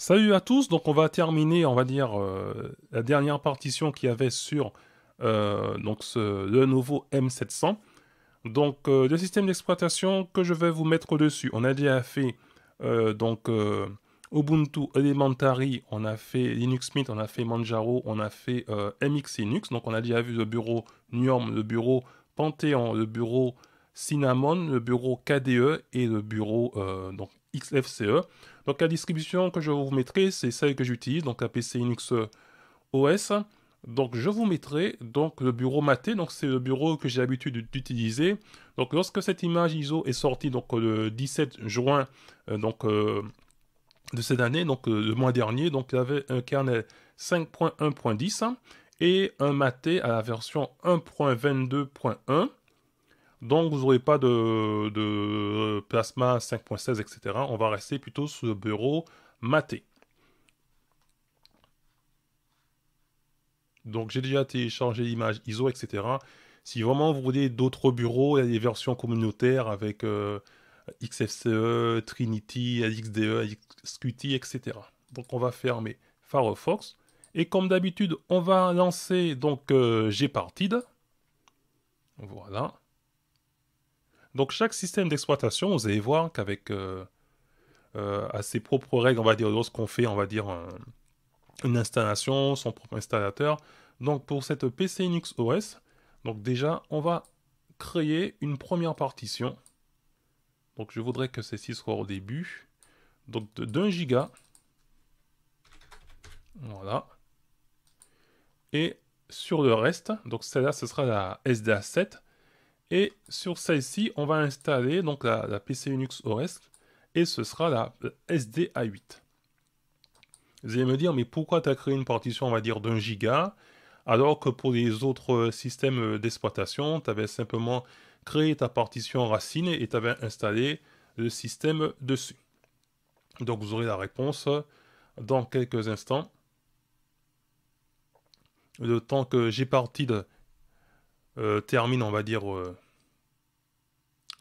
Salut à tous, donc on va terminer, on va dire, euh, la dernière partition qu'il y avait sur euh, donc le nouveau M700. Donc euh, le système d'exploitation que je vais vous mettre dessus on a déjà fait donc Ubuntu Elementary, on a fait Linux Mint, on a fait Manjaro, on a fait MX Linux, donc on a déjà vu le bureau Nium, le bureau Pantheon, le bureau Cinnamon, le bureau KDE et le bureau donc XFCE. Donc la distribution que je vous mettrai, c'est celle que j'utilise, donc la PC Linux euh, OS. Donc je vous mettrai donc le bureau maté, donc c'est le bureau que j'ai l'habitude d'utiliser. Donc lorsque cette image ISO est sortie donc le 17 juin euh, donc euh, de cette année, donc le mois dernier, donc il y avait un kernel 5.1.10 et un maté à la version 1.22.1. Donc, vous n'aurez pas de, euh, plasma 5.16, etc. On va rester plutôt sur le bureau maté. Donc, j'ai déjà téléchargé l'image ISO, etc. Si vraiment vous voulez d'autres bureaux, il y a des versions communautaires avec euh, XFCE, Trinity, XDE, XQT, etc. Donc, on va fermer Firefox. Et comme d'habitude, on va lancer donc euh, Voilà. Donc chaque système d'exploitation, vous allez voir qu'avec euh, euh, à ses propres règles, on va dire, ce qu'on fait, on va dire une installation, son propre installateur. Donc pour cette PC Linux OS, donc déjà, on va créer une première partition. Donc je voudrais que celle-ci soit au début. Donc d'un giga. Voilà. Et sur le reste, donc celle-là, ce sera la SDA 7. Et sur celle-ci, on va installer donc la, la PC Linux OS et ce sera la SDA8. Vous allez me dire, mais pourquoi tu as créé une partition, on va dire, d'un giga, alors que pour les autres systèmes d'exploitation, tu avais simplement créé ta partition racine et tu avais installé le système dessus. Donc vous aurez la réponse dans quelques instants. Le temps que j'ai parti de euh, termine, on va dire, euh,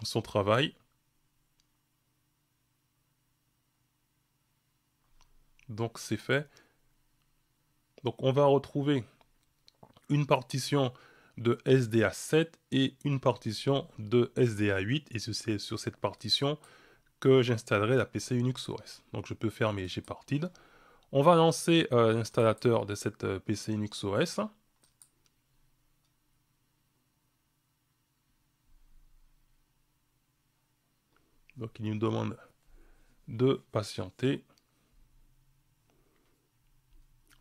son travail. Donc c'est fait. Donc on va retrouver une partition de SDA 7 et une partition de SDA 8. Et c'est sur cette partition que j'installerai la PC Unix OS. Donc je peux faire mes parti On va lancer euh, l'installateur de cette PC Unix OS. Donc il nous demande de patienter.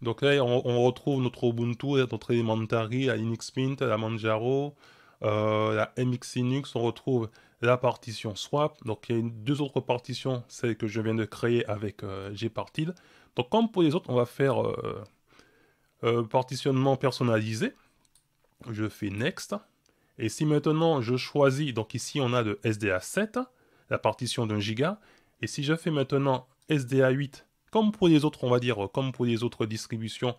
Donc là, on, retrouve notre Ubuntu, notre Elementary, la Linux Mint, la Manjaro, euh, la MX Linux. On retrouve la partition swap. Donc il y a deux autres partitions, celle que je viens de créer avec euh, Gparted. Donc comme pour les autres, on va faire euh, partitionnement personnalisé. Je fais Next. Et si maintenant je choisis, donc ici on a le SDA7, la partition d'un giga. Et si je fais maintenant SDA8, comme pour les autres, on va dire, comme pour les autres distributions,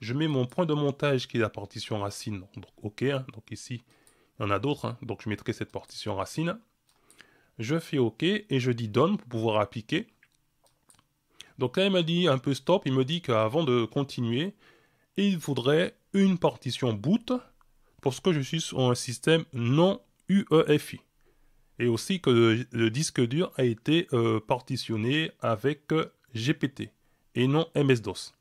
je mets mon point de montage qui est la partition racine. Donc, OK, hein. donc ici, il y en a d'autres, hein. donc je mettrai cette partition racine. Je fais OK et je dis Done pour pouvoir appliquer. Donc là, il m'a dit un peu stop, il me dit qu'avant de continuer, il faudrait une partition boot pour ce que je suis sur un système non UEFI et aussi que le, disque dur a été euh, partitionné avec euh, GPT et non MS-DOS.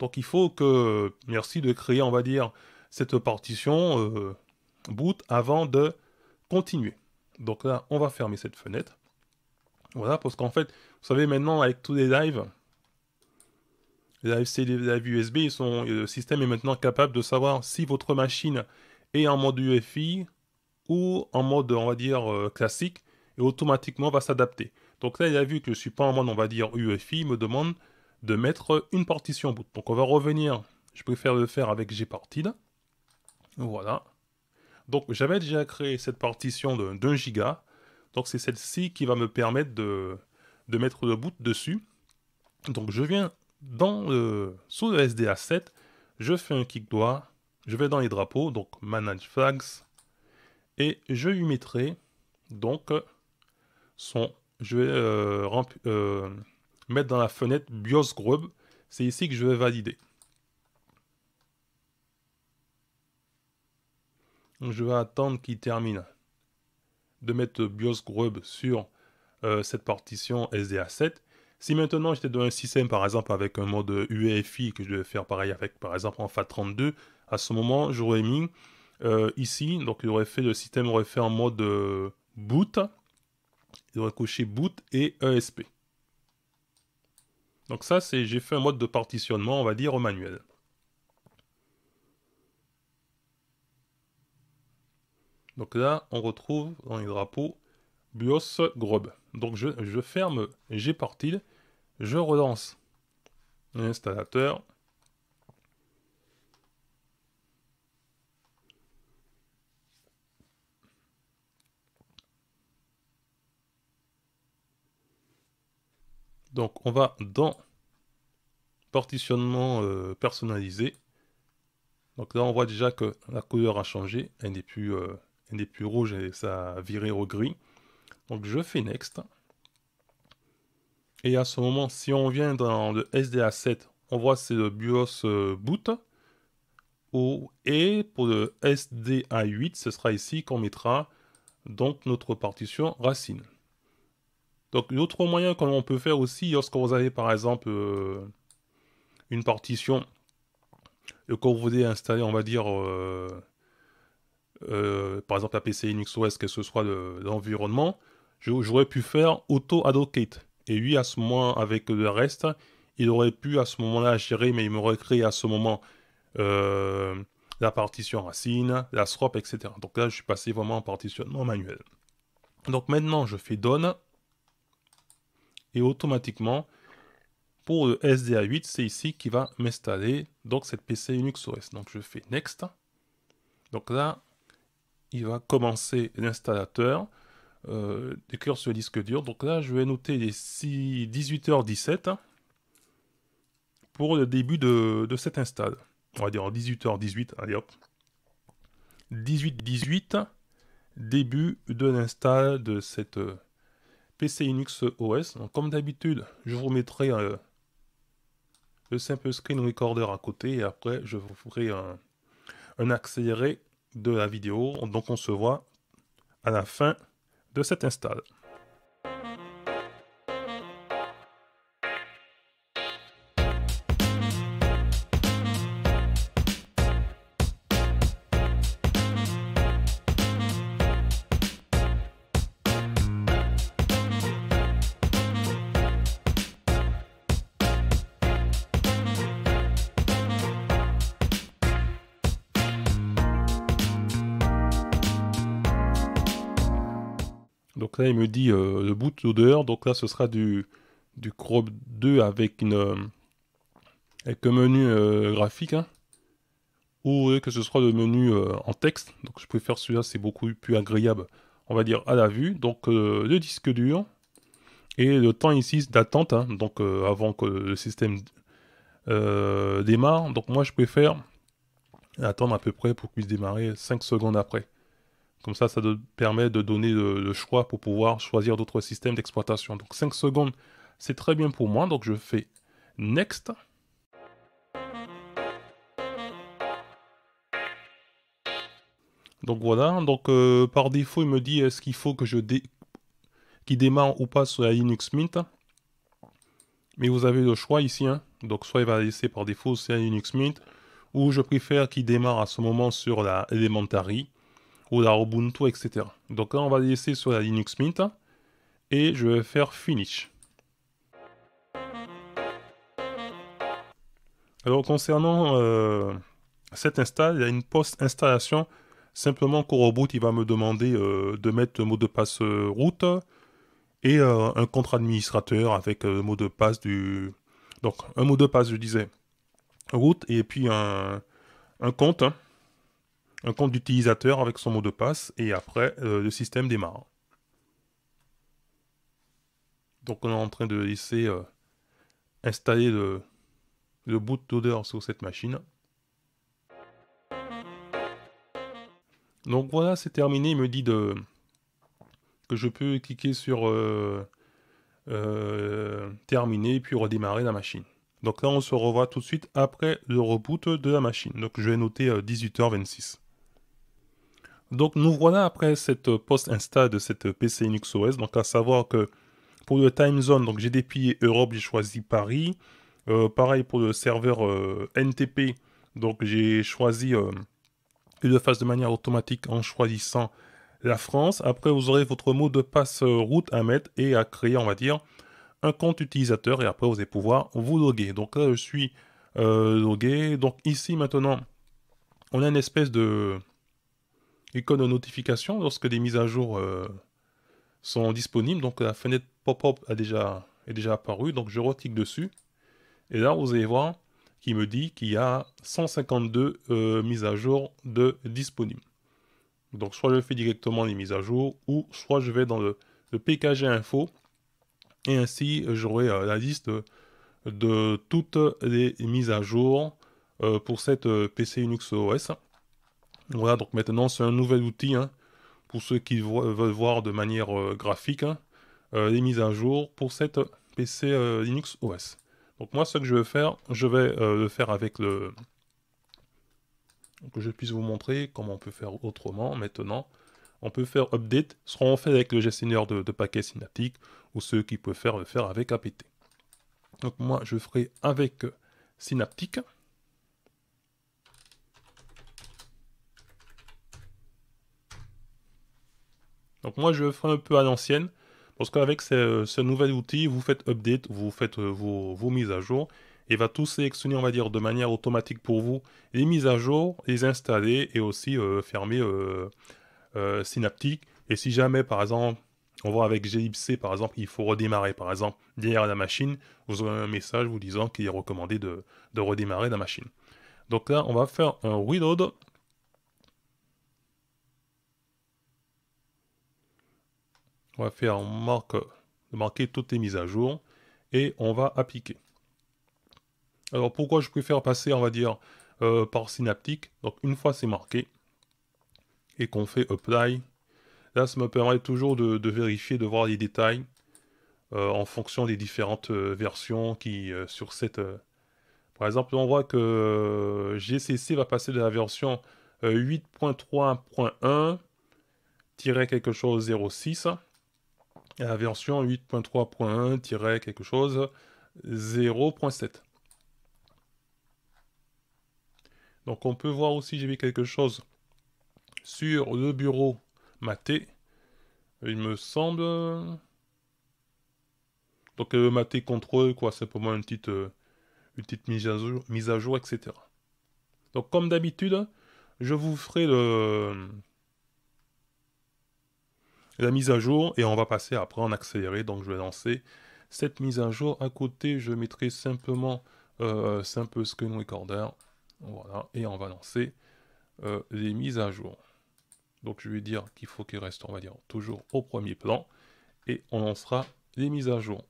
Donc il faut que merci de créer, on va dire, cette partition euh, boot avant de continuer. Donc là, on va fermer cette fenêtre. Voilà, parce qu'en fait, vous savez maintenant avec tous les lives, les USB, ils sont, le système est maintenant capable de savoir si votre machine est en mode UFI, ou en mode, on va dire, euh, classique, et automatiquement va s'adapter. Donc là, il a vu que je ne suis pas en mode, on va dire, UEFI, il me demande de mettre une partition boot. Donc on va revenir, je préfère le faire avec Gparted. Voilà. Donc j'avais déjà créé cette partition d'un giga. Donc c'est celle-ci qui va me permettre de, mettre le boot dessus. Donc je viens dans sous le SDA 7, je fais un clic-droit, je vais dans les drapeaux, donc manage flags, et je lui mettrai donc son. Je vais euh, euh, mettre dans la fenêtre BIOS Grub. C'est ici que je vais valider. je vais attendre qu'il termine de mettre BIOS Grub sur euh, cette partition SDA7. Si maintenant j'étais dans un système par exemple avec un mode UEFI que je devais faire pareil avec par exemple en FAT32, à ce moment j'aurais mis euh, ici, donc il aurait fait, le système aurait fait en mode euh, boot. Il aurait coché boot et ESP. Donc ça, c'est j'ai fait un mode de partitionnement, on va dire, manuel. Donc là, on retrouve dans les drapeaux BIOS Grub. Donc je, je ferme Gpartil, je relance l'installateur. Donc on va dans partitionnement euh, personnalisé. Donc là on voit déjà que la couleur a changé, elle n'est plus, euh, plus rouge et ça a viré au gris. Donc je fais next. Et à ce moment, si on vient dans le SDA7, on voit c'est le BIOS euh, boot. Et pour le SDA8, ce sera ici qu'on mettra donc notre partition racine. Donc, l'autre moyen l'on peut faire aussi, lorsque vous avez par exemple euh, une partition, et que vous voulez installer, on va dire, euh, euh, par exemple la PC Linux OS, que ce soit l'environnement, j'aurais pu faire auto addocate Et lui, à ce moment, avec le reste, il aurait pu à ce moment-là gérer, mais il m'aurait créé à ce moment la partition racine, la swap, etc. Donc là, je suis passé vraiment en partitionnement manuel. Donc maintenant, je fais donne et automatiquement pour le SDA8 c'est ici qui va m'installer donc cette PC Linux OS donc je fais next donc là il va commencer l'installateur euh, d'écrire sur le disque dur donc là je vais noter les 18h17 pour le début de, de cette install on va dire en 18h18 allez hop 18 18 début de l'install de cette euh, PC Linux OS. comme d'habitude, je vous mettrai euh, le simple screen recorder à côté et après, je vous ferai un, un accéléré de la vidéo. Donc, on se voit à la fin de cette install. Donc là, il me dit euh, le boot Donc là, ce sera du, du crop 2 avec, une, euh, avec un menu euh, graphique. Hein. ou que ce soit le menu en texte. Donc je préfère celui-là, c'est beaucoup plus agréable, on va dire, à la vue. Donc le disque dur. Et le temps ici d'attente, hein. donc avant que le système démarre. Donc moi, je préfère attendre à peu près pour qu'il puisse démarrer 5 secondes après. Comme ça, ça permet de donner le, choix pour pouvoir choisir d'autres systèmes d'exploitation. Donc 5 secondes, c'est très bien pour moi. Donc je fais Next. Donc voilà, donc euh, par défaut, il me dit est-ce qu'il faut que je qui démarre ou pas sur la Linux Mint. Mais vous avez le choix ici. Hein. Donc soit il va laisser par défaut sur la Linux Mint, ou je préfère qu'il démarre à ce moment sur la Elementary ou la Ubuntu, etc. Donc là, on va laisser sur la Linux Mint et je vais faire Finish. Alors concernant euh, cette install, il y a une post-installation. Simplement Coroboot, il va me demander euh, de mettre le mot de passe euh, route et euh, un compte administrateur avec le mot de passe du... Donc un mot de passe, je disais, route et puis un, compte. Hein un compte d'utilisateur avec son mot de passe, et après, euh, le système démarre. Donc on est en train de laisser euh, installer le, boot bootloader sur cette machine. Donc voilà, c'est terminé. Il me dit de, que je peux cliquer sur euh, terminer puis redémarrer la machine. Donc là, on se revoit tout de suite après le reboot de la machine. Donc je vais noter 18h26. Donc nous voilà après cette euh, post-insta de cette euh, PC Linux OS. Donc à savoir que pour le time zone, donc j'ai dépillé Europe, j'ai choisi Paris. Euh, pareil pour le serveur NTP, donc j'ai choisi euh, phase le fasse de manière automatique en choisissant la France. Après, vous aurez votre mot de passe route à mettre et à créer, on va dire, un compte utilisateur. Et après, vous allez pouvoir vous loguer. Donc là, je suis logué. Donc ici, maintenant, on a une espèce de icône de notification lorsque des mises à jour euh, sont disponibles. Donc la fenêtre pop-up a déjà, est déjà apparue. Donc je reclique dessus. Et là, vous allez voir qu'il me dit qu'il y a 152 euh, mises à jour de disponibles. Donc soit je fais directement les mises à jour ou soit je vais dans le, PKG info et ainsi j'aurai euh, la liste de toutes les mises à jour pour cette PC Linux OS. Voilà, donc maintenant c'est un nouvel outil hein, pour ceux qui veulent voir de manière euh, graphique hein. euh, les mises à jour pour cette PC euh, Linux OS. Donc moi ce que je vais faire, je vais le faire avec le... Que je puisse vous montrer comment on peut faire autrement maintenant. On peut faire update, ce qu'on fait avec le gestionnaire de, paquets Synaptic ou ceux qui peuvent faire le faire avec APT. Donc moi je ferai avec Synaptic... Donc moi je ferai un peu à l'ancienne, parce qu'avec ce, nouvel outil, vous faites update, vous faites euh, vos, mises à jour, et va tout sélectionner, on va dire, de manière automatique pour vous, les mises à jour, les installer, et aussi euh, fermer euh, Synaptic. Et si jamais, par exemple, on voit avec Glibc par exemple, il faut redémarrer, par exemple, derrière la machine, vous aurez un message vous disant qu'il est recommandé de redémarrer la machine. Donc là, on va faire un reload. On va faire marquer toutes les mises à jour et on va appliquer. Alors pourquoi je préfère passer, on va dire, euh, par synaptique Donc une fois c'est marqué et qu'on fait apply, là ça me permet toujours de, vérifier, de voir les détails euh, en fonction des différentes euh, versions qui sur cette. par exemple, on voit que GCC va passer de la version 8.3.1 quelque chose 06 la euh, version 8.3.1- quelque chose 0.7. Donc on peut voir aussi, j'ai mis quelque chose sur le bureau maté. Il me semble... Donc le euh, maté contrôle, quoi, c'est pour moi une petite, euh, une petite mise, à jour, mise à jour, etc. Donc comme d'habitude, je vous ferai le la mise à jour et on va passer après en accéléré. Donc je vais lancer cette mise à jour. À côté, je mettrai simplement euh, Simple Screen Recorder. Voilà, et on va lancer euh, les mises à jour. Donc je vais dire qu'il faut qu'il reste, on va dire, toujours au premier plan. Et on lancera les mises à jour.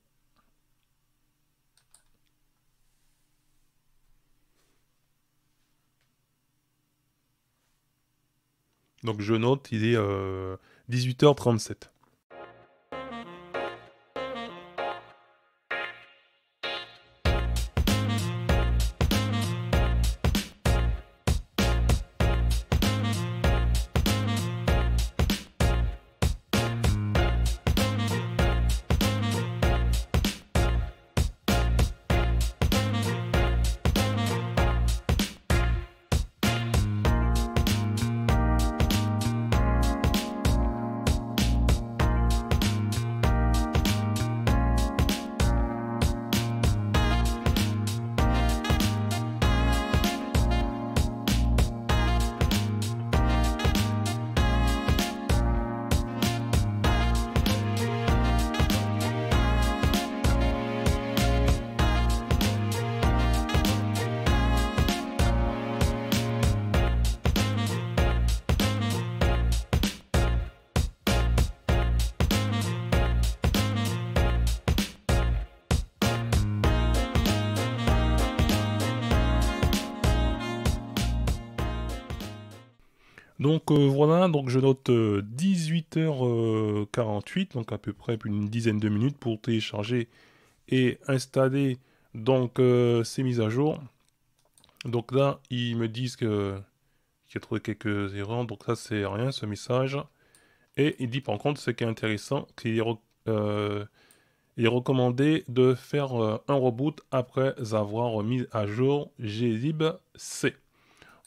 Donc je note, il est... Euh, 18h37. Donc euh, voilà, donc je note 18h48, euh, euh, donc à peu près une dizaine de minutes pour télécharger et installer donc ces mises à jour. Donc là, ils me disent que qu'il trouvé quelques erreurs, donc ça c'est rien ce message. Et il dit par contre ce qui est intéressant, qu'il est, recommandé de faire un reboot après avoir mis à jour GZIB-C.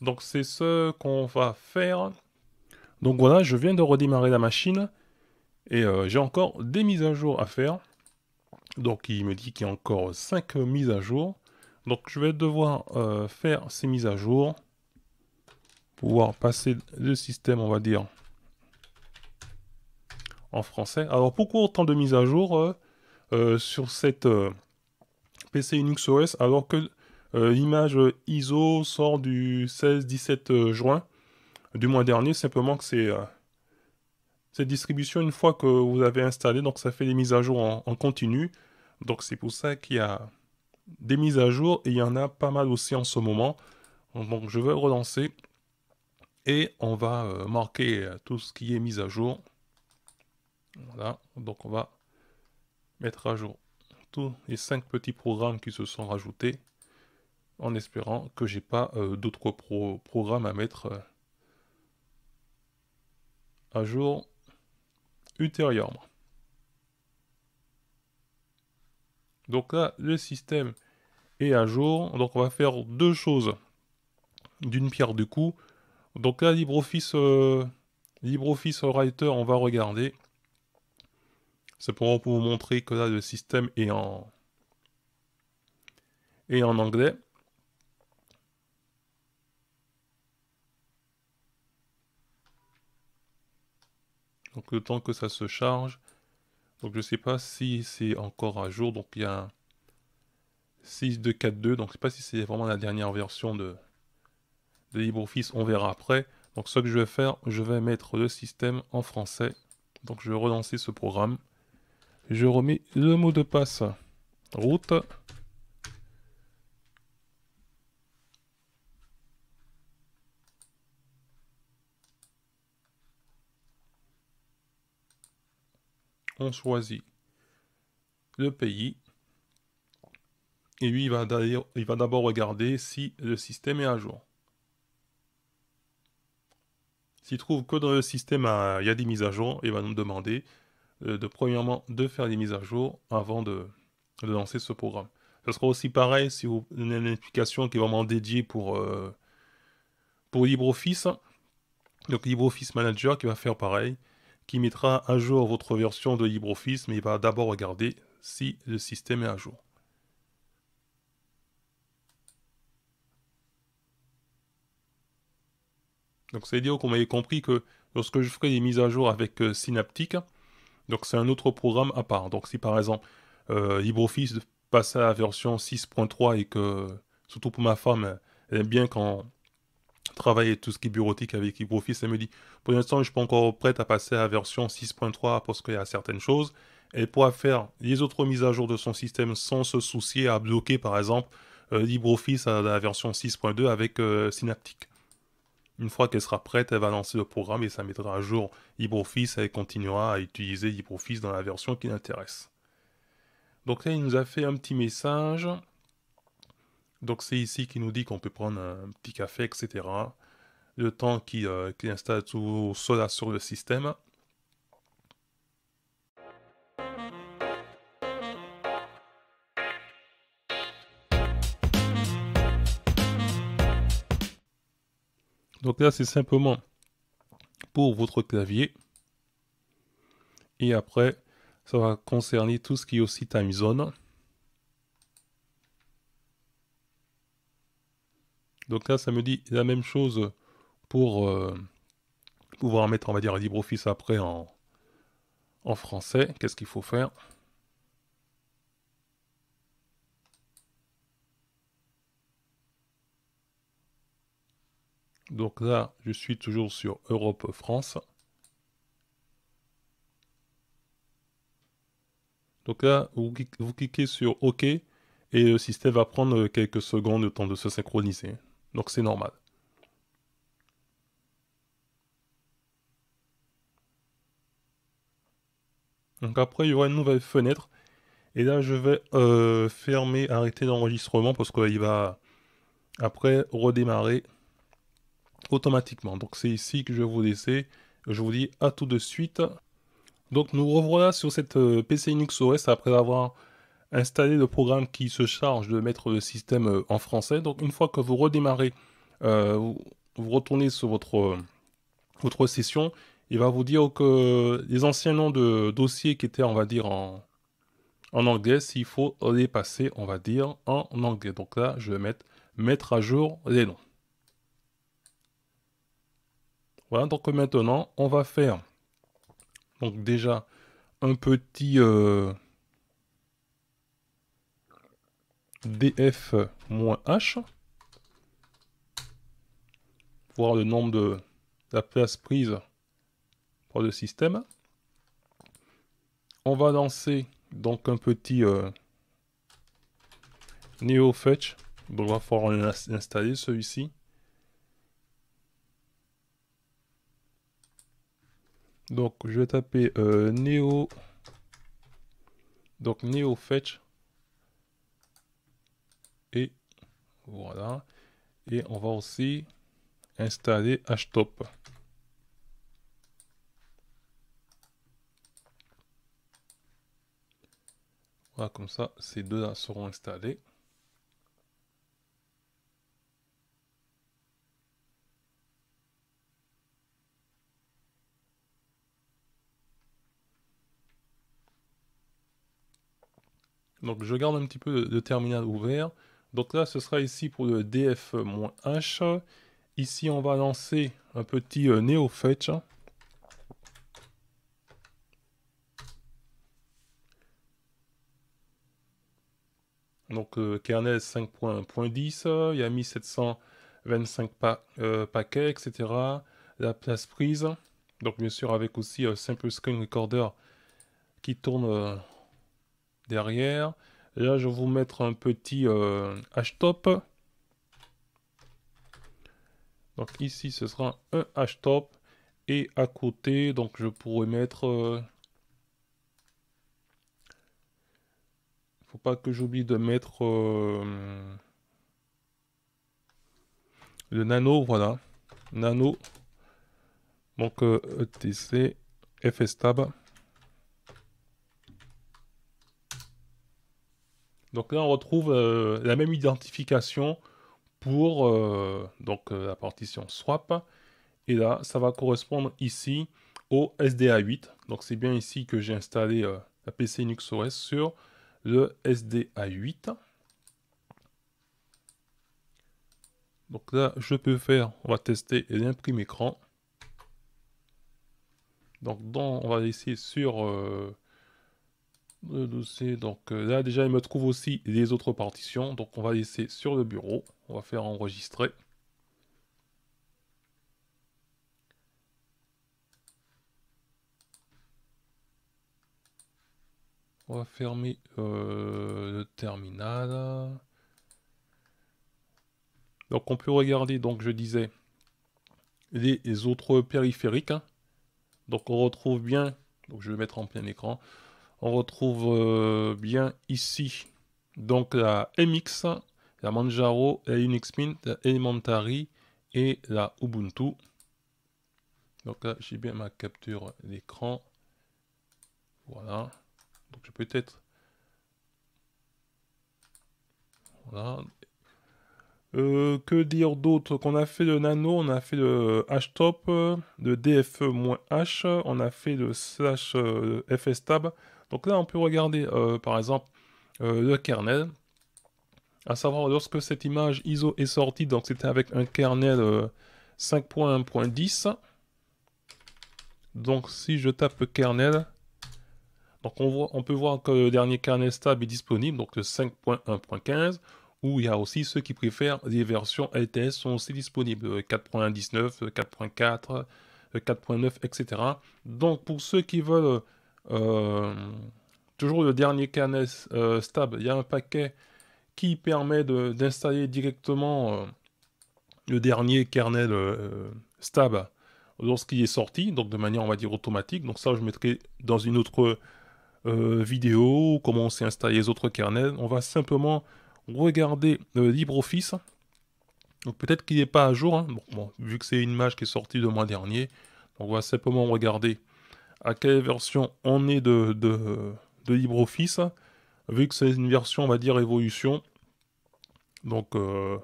Donc c'est ce qu'on va faire. Donc voilà, je viens de redémarrer la machine et euh, j'ai encore des mises à jour à faire. Donc il me dit qu'il y a encore 5 mises à jour. Donc je vais devoir euh, faire ces mises à jour. Pouvoir passer le système, on va dire, en français. Alors pourquoi autant de mises à jour euh, sur cette PC Linux OS alors que euh, image euh, ISO sort du 16-17 euh, juin du mois dernier, simplement que c'est cette distribution, une fois que vous avez installé, donc ça fait des mises à jour en, continu. Donc c'est pour ça qu'il y a des mises à jour et il y en a pas mal aussi en ce moment. Donc je vais relancer et on va marquer tout ce qui est mise à jour. Voilà, donc on va mettre à jour tous les cinq petits programmes qui se sont rajoutés en espérant que j'ai pas euh, d'autres programmes à mettre euh, à jour ultérieurement. Donc là, le système est à jour. Donc on va faire deux choses d'une pierre deux coups. Donc là, LibreOffice, euh, LibreOffice Writer, on va regarder. C'est pour vous montrer que là, le système est en, est en anglais. Donc le temps que ça se charge. Donc je ne sais pas si c'est encore à jour. Donc il y a un 6.2.4.2. Donc je ne sais pas si c'est vraiment la dernière version de, de LibreOffice. On verra après. Donc ce que je vais faire, je vais mettre le système en français. Donc je vais relancer ce programme. Je remets le mot de passe route on choisit le pays. Et lui, il va d'abord regarder si le système est à jour. S'il trouve que dans le système, euh, il y a des mises à jour, il va nous demander euh, de premièrement de faire des mises à jour avant de, lancer ce programme. Ce sera aussi pareil si vous avez une application qui est vraiment dédiée pour, euh, pour LibreOffice. Donc LibreOffice Manager qui va faire pareil qui mettra à jour votre version de LibreOffice, mais il va d'abord regarder si le système est à jour. Donc c'est-à-dire qu'on m'avait compris que lorsque je ferai des mises à jour avec euh, Synaptic, donc c'est un autre programme à part. Donc si par exemple euh, LibreOffice passe à la version 6.3 et que, surtout pour ma femme, elle aime bien quand travailler tout ce qui est bureautique avec LibreOffice, elle me dit pour l'instant, je ne suis pas encore prête à passer à la version 6.3 parce qu'il y a certaines choses. Elle pourra faire les autres mises à jour de son système sans se soucier à bloquer, par exemple, LibreOffice euh, à la version 6.2 avec euh, Synaptic. Une fois qu'elle sera prête, elle va lancer le programme et ça mettra à jour LibreOffice et elle continuera à utiliser LibreOffice dans la version qui l'intéresse. Donc là, il nous a fait un petit message. Donc c'est ici qu'il nous dit qu'on peut prendre un petit café, etc. Le temps qu'il euh, installe tout cela sur le système. Donc là, c'est simplement pour votre clavier. Et après, ça va concerner tout ce qui est aussi time zone. Donc là, ça me dit la même chose pour euh, pouvoir mettre, on va dire, LibreOffice après en, français. Qu'est-ce qu'il faut faire Donc là, je suis toujours sur Europe-France. Donc là, vous, cliquez sur OK et le système va prendre quelques secondes de temps de se synchroniser. Donc c'est normal. Donc après, il y aura une nouvelle fenêtre. Et là, je vais euh, fermer, arrêter l'enregistrement parce qu'il va après redémarrer automatiquement. Donc c'est ici que je vais vous laisser. Je vous dis à tout de suite. Donc nous revoilà sur cette euh, PC Linux OS après avoir installer le programme qui se charge de mettre le système euh, en français. Donc une fois que vous redémarrez, euh, vous retournez sur votre, euh, votre session, il va vous dire que les anciens noms de dossiers qui étaient, on va dire, en, en anglais, s'il faut les passer, on va dire, en anglais. Donc là, je vais mettre mettre à jour les noms. Voilà, donc maintenant, on va faire donc déjà un petit... df-h, voir le nombre de la place prise pour le système. On va lancer donc un petit euh, neo fetch Il va falloir l'installer celui-ci. Donc je vais taper euh, Neo. Donc NeoFetch. Voilà. Et on va aussi installer htop. Voilà, comme ça, ces deux-là seront installés. Donc je garde un petit peu de terminal ouvert. Donc là, ce sera ici pour le df-h. Ici, on va lancer un petit euh, NeoFetch. Donc, euh, kernel 5.10, il y a 1725 pa euh, paquets, etc. La place prise. Donc, bien sûr, avec aussi un Simple Screen Recorder qui tourne derrière. Là, je vais vous mettre un petit euh, H-Top. Donc ici, ce sera un H-Top. Et à côté, donc je pourrais mettre... Il euh, faut pas que j'oublie de mettre euh, le nano, voilà. Nano. Donc ETC e FSTab. Donc là, on retrouve euh, la même identification pour euh, donc, euh, la partition swap. Et là, ça va correspondre ici au SDA8. Donc c'est bien ici que j'ai installé la PC Linux OS sur le SDA8. Donc là, je peux faire, on va tester l'imprime écran. Donc on va laisser sur donc euh, là déjà il me trouve aussi les autres partitions. Donc on va laisser sur le bureau. On va faire enregistrer. On va fermer euh, le terminal. Donc on peut regarder, donc je disais, les, autres périphériques. Hein. Donc on retrouve bien, donc je vais mettre en plein écran, on retrouve euh, bien ici donc la MX, la Manjaro, la Unix Mint, la Elementary et la Ubuntu. Donc là, j'ai bien ma capture d'écran. Voilà. Donc je peux peut-être... Voilà. Euh, que dire d'autre Qu'on a fait le nano, on a fait le htop, le dfe-h, on a fait le slash euh, fstab, donc là, on peut regarder euh, par exemple euh, le kernel, à savoir lorsque cette image ISO est sortie, donc c'était avec un kernel 5.1.10. Euh, donc si je tape kernel, donc on, voit, on peut voir que le dernier kernel stable est disponible, donc le 5.1.15, Ou il y a aussi ceux qui préfèrent les versions LTS sont aussi disponibles, 4.19, 4.4, 4.9, etc. Donc pour ceux qui veulent euh, toujours le dernier kernel euh, stable, il y a un paquet qui permet d'installer directement euh, le dernier kernel stable lorsqu'il est sorti, donc de manière on va dire automatique. Donc ça je mettrai dans une autre vidéo, comment on s'est installé les autres kernels. On va simplement regarder LibreOffice. Donc peut-être qu'il n'est pas à jour, hein. vu que c'est une image qui est sortie le mois dernier. Donc on va simplement regarder à quelle version on est de, LibreOffice, vu que c'est une version, on va dire, évolution. Donc, euh,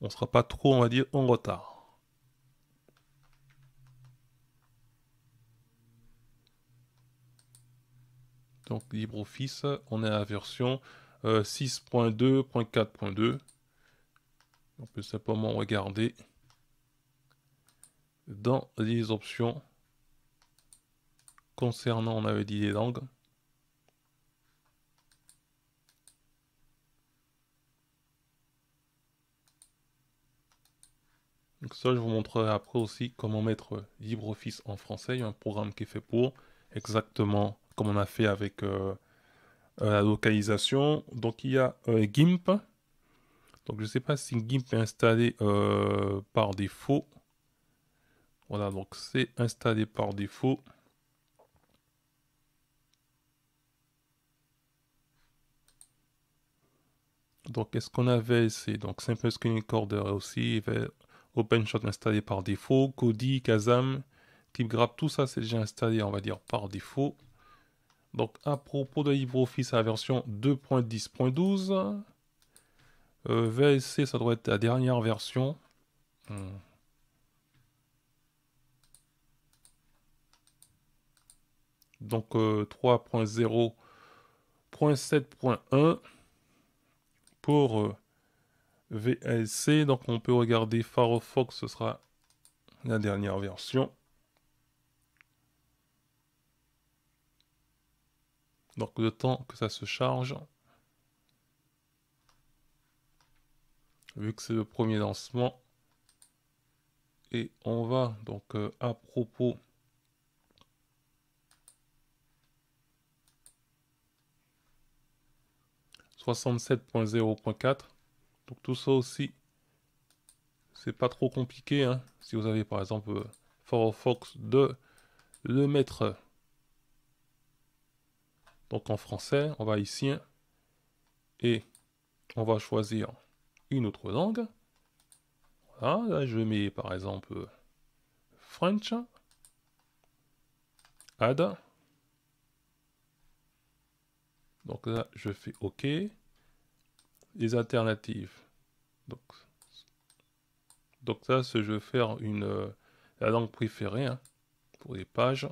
on ne sera pas trop, on va dire, en retard. Donc, LibreOffice, on est à la version 6.2.4.2. Euh, on peut simplement regarder dans les options concernant, on avait dit les langues. Donc ça, je vous montrerai après aussi comment mettre LibreOffice en français. Il y a un programme qui est fait pour, exactement comme on a fait avec euh, euh, la localisation. Donc il y a euh, GIMP. Donc je ne sais pas si GIMP est installé par défaut. Voilà, donc c'est installé par défaut. Donc, est-ce qu'on avait ici Donc, Simple Screen Recorder aussi, OpenShot installé par défaut, Kodi, Kazam, TipGraph, tout ça c'est déjà installé, on va dire, par défaut. Donc, à propos de LibreOffice à la version 2.10.12, euh, VSC, ça doit être la dernière version. Hmm. Donc, 3.0.7.1. Euh, pour euh, VLC. Donc on peut regarder Firefox, ce sera la dernière version. Donc le temps que ça se charge. Vu que c'est le premier lancement. Et on va donc euh, à propos 67.0.4. Donc tout ça aussi, c'est pas trop compliqué. Hein. Si vous avez par exemple euh, Firefox 2, le mettre donc en français, on va ici hein, et on va choisir une autre langue. Voilà, là je mets par exemple French. Add. Donc là, je fais OK. Les alternatives. Donc, donc là, je vais faire une, euh, la langue préférée hein, pour les pages.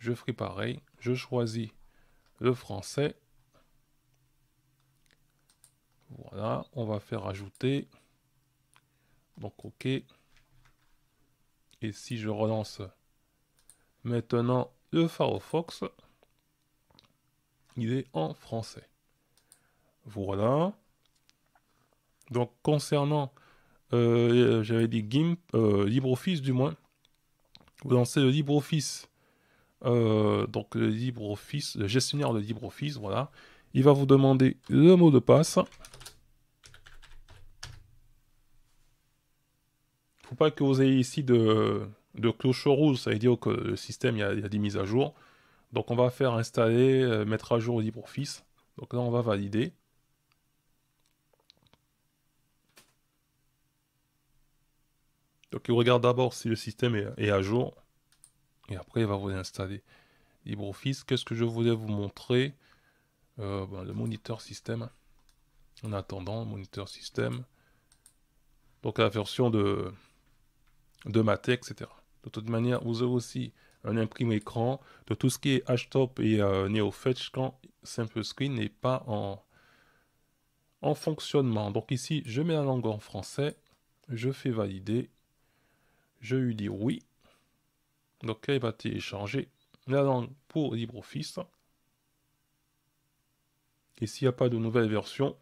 Je ferai pareil. Je choisis le français. Voilà, on va faire ajouter. Donc OK. Et si je relance maintenant le Firefox, il est en français. Voilà. Donc concernant, euh, j'avais dit GIMP, euh, LibreOffice du moins. Vous lancez le LibreOffice, euh, donc le LibreOffice, le gestionnaire de LibreOffice, voilà. Il va vous demander le mot de passe. Faut pas que vous ayez ici de, de cloche rouge, ça veut dire que le système, y a des mises à jour. Donc on va faire installer, euh, mettre à jour LibreOffice. Donc là on va valider. Donc il regarde d'abord si le système est, à jour. Et après il va vous installer LibreOffice. Qu'est-ce que je voulais vous montrer euh, ben, Le moniteur système. En attendant, moniteur système. Donc la version de, de etc. De toute manière, vous avez aussi un imprimé écran, de tout ce qui est Htop et euh, NeoFetch quand Simple Screen n'est pas en, en fonctionnement. Donc ici, je mets la langue en français, je fais valider, je lui dis oui. Donc elle va télécharger la langue pour LibreOffice. Et s'il n'y a pas de nouvelle version,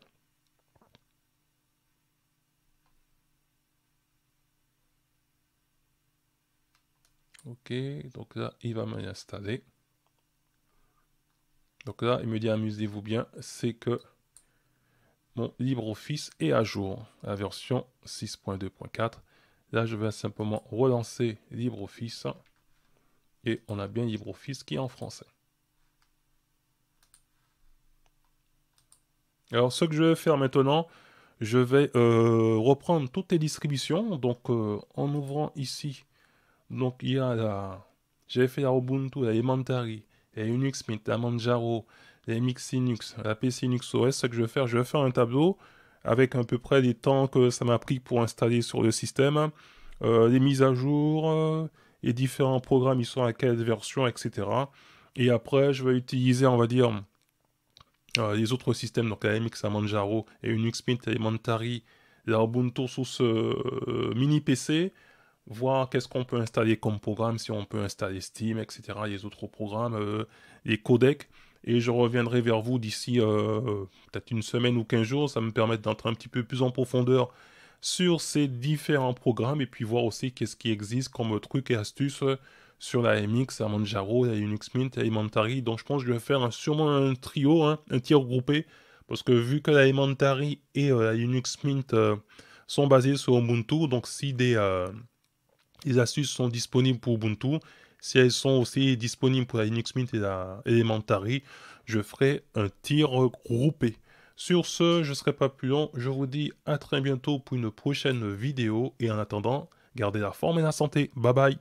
Ok, donc là, il va me l'installer. Donc là, il me dit amusez-vous bien, c'est que mon LibreOffice est à jour, la version 6.2.4. Là, je vais simplement relancer LibreOffice et on a bien LibreOffice qui est en français. Alors, ce que je vais faire maintenant, je vais euh, reprendre toutes les distributions. Donc, euh, en ouvrant ici donc, il y a la... Euh, J'avais fait la Ubuntu, la Elementary, la Unix Mint, la Manjaro, la MX Linux, la PC Linux OS. Ce que je vais faire, je vais faire un tableau avec à peu près les temps que ça m'a pris pour installer sur le système, les euh, mises à jour, les euh, différents programmes, ils sont à quelle version, etc. Et après, je vais utiliser, on va dire, les autres systèmes, donc la MX, à Manjaro, et Unix Mint, la Elementary, la Ubuntu sous ce mini PC voir qu'est-ce qu'on peut installer comme programme, si on peut installer Steam, etc., les autres programmes, euh, les codecs. Et je reviendrai vers vous d'ici euh, peut-être une semaine ou 15 jours. Ça me permet d'entrer un petit peu plus en profondeur sur ces différents programmes et puis voir aussi qu'est-ce qui existe comme trucs et astuces sur la MX, la Manjaro, la Unix Mint, la Donc je pense que je vais faire sûrement un trio, hein, un tir groupé, parce que vu que la et euh, la Unix Mint sont basés sur Ubuntu, donc si des les astuces sont disponibles pour Ubuntu. Si elles sont aussi disponibles pour la Linux Mint et la Elementary, je ferai un tir groupé. Sur ce, je ne serai pas plus long. Je vous dis à très bientôt pour une prochaine vidéo. Et en attendant, gardez la forme et la santé. Bye bye.